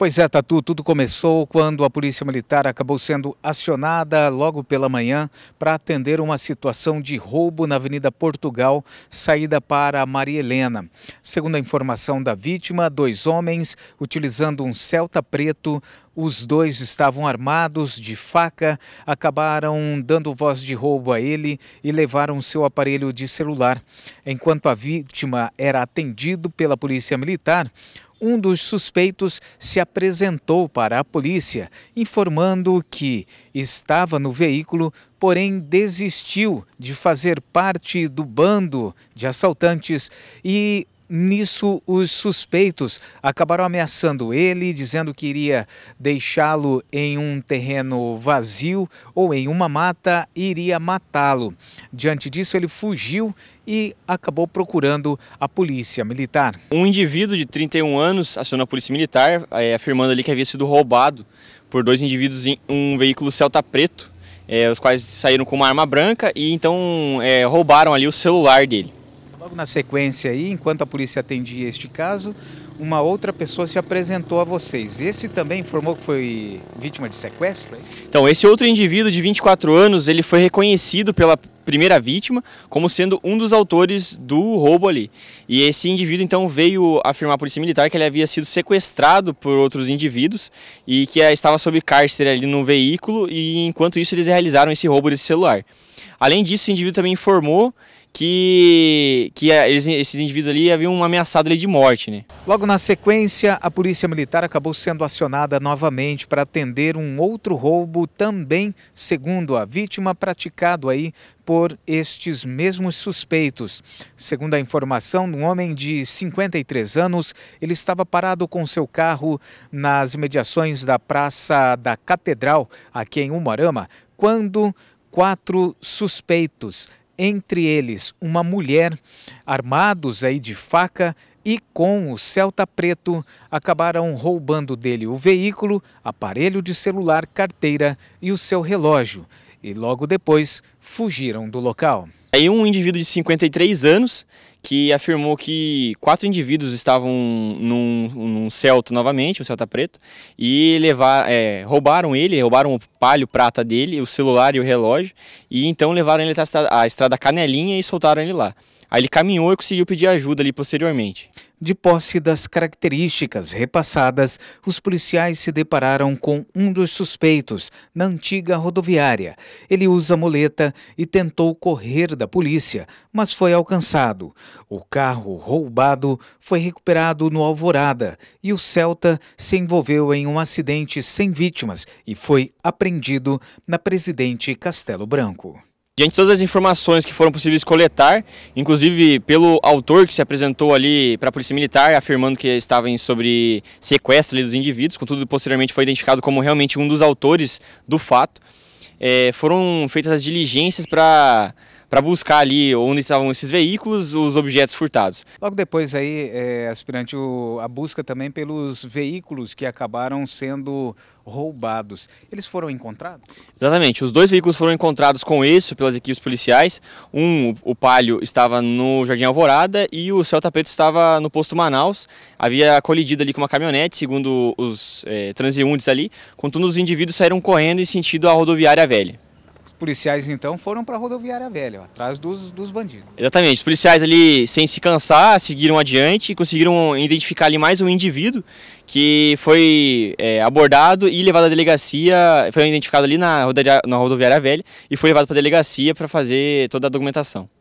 Pois é, Tatu, tudo começou quando a Polícia Militar acabou sendo acionada logo pela manhã para atender uma situação de roubo na Avenida Portugal, saída para Maria Helena. Segundo a informação da vítima, dois homens, utilizando um Celta preto, os dois estavam armados de faca, acabaram dando voz de roubo a ele e levaram seu aparelho de celular. Enquanto a vítima era atendido pela polícia militar, um dos suspeitos se apresentou para a polícia, informando que estava no veículo, porém desistiu de fazer parte do bando de assaltantes e Nisso, os suspeitos acabaram ameaçando ele, dizendo que iria deixá-lo em um terreno vazio ou em uma mata e iria matá-lo. Diante disso, ele fugiu e acabou procurando a polícia militar. Um indivíduo de 31 anos acionou a polícia militar, eh, afirmando ali que havia sido roubado por dois indivíduos em um veículo Celta preto, eh, os quais saíram com uma arma branca e então eh, roubaram ali o celular dele. Logo na sequência aí, enquanto a polícia atendia este caso, uma outra pessoa se apresentou a vocês. Esse também informou que foi vítima de sequestro? É então, esse outro indivíduo de 24 anos, ele foi reconhecido pela primeira vítima como sendo um dos autores do roubo ali. E esse indivíduo então veio afirmar à polícia militar que ele havia sido sequestrado por outros indivíduos e que estava sob cárcere ali num veículo e enquanto isso eles realizaram esse roubo desse celular. Além disso, esse indivíduo também informou que, que esses indivíduos ali haviam ameaçado ele de morte. Né? Logo na sequência, a Polícia Militar acabou sendo acionada novamente para atender um outro roubo também, segundo a vítima, praticado aí por estes mesmos suspeitos. Segundo a informação, um homem de 53 anos, ele estava parado com seu carro nas imediações da Praça da Catedral, aqui em Umarama, quando quatro suspeitos, entre eles uma mulher, armados aí de faca e com o Celta Preto, acabaram roubando dele o veículo, aparelho de celular, carteira e o seu relógio. E logo depois fugiram do local. Aí um indivíduo de 53 anos que afirmou que quatro indivíduos estavam num, num Celta novamente, um Celta preto, e levar, é, roubaram ele, roubaram o palho prata dele, o celular e o relógio, e então levaram ele à estrada Canelinha e soltaram ele lá. Aí ele caminhou e conseguiu pedir ajuda ali posteriormente. De posse das características repassadas, os policiais se depararam com um dos suspeitos na antiga rodoviária. Ele usa muleta e tentou correr da polícia, mas foi alcançado. O carro roubado foi recuperado no Alvorada e o Celta se envolveu em um acidente sem vítimas e foi apreendido na Presidente Castelo Branco. Diante de todas as informações que foram possíveis coletar, inclusive pelo autor que se apresentou ali para a Polícia Militar, afirmando que estava em sobre sequestro dos indivíduos, contudo posteriormente foi identificado como realmente um dos autores do fato, é, foram feitas as diligências para para buscar ali onde estavam esses veículos, os objetos furtados. Logo depois aí, é, aspirante, o, a busca também pelos veículos que acabaram sendo roubados. Eles foram encontrados? Exatamente, os dois veículos foram encontrados com isso pelas equipes policiais. Um, o Palio, estava no Jardim Alvorada e o Celta Preto estava no posto Manaus. Havia colidido ali com uma caminhonete, segundo os é, transeuntes ali. Contudo, os indivíduos saíram correndo em sentido à rodoviária velha policiais então foram para a rodoviária velha, ó, atrás dos, dos bandidos. Exatamente, os policiais ali, sem se cansar, seguiram adiante e conseguiram identificar ali mais um indivíduo que foi é, abordado e levado à delegacia, foi identificado ali na rodoviária, na rodoviária velha e foi levado para a delegacia para fazer toda a documentação.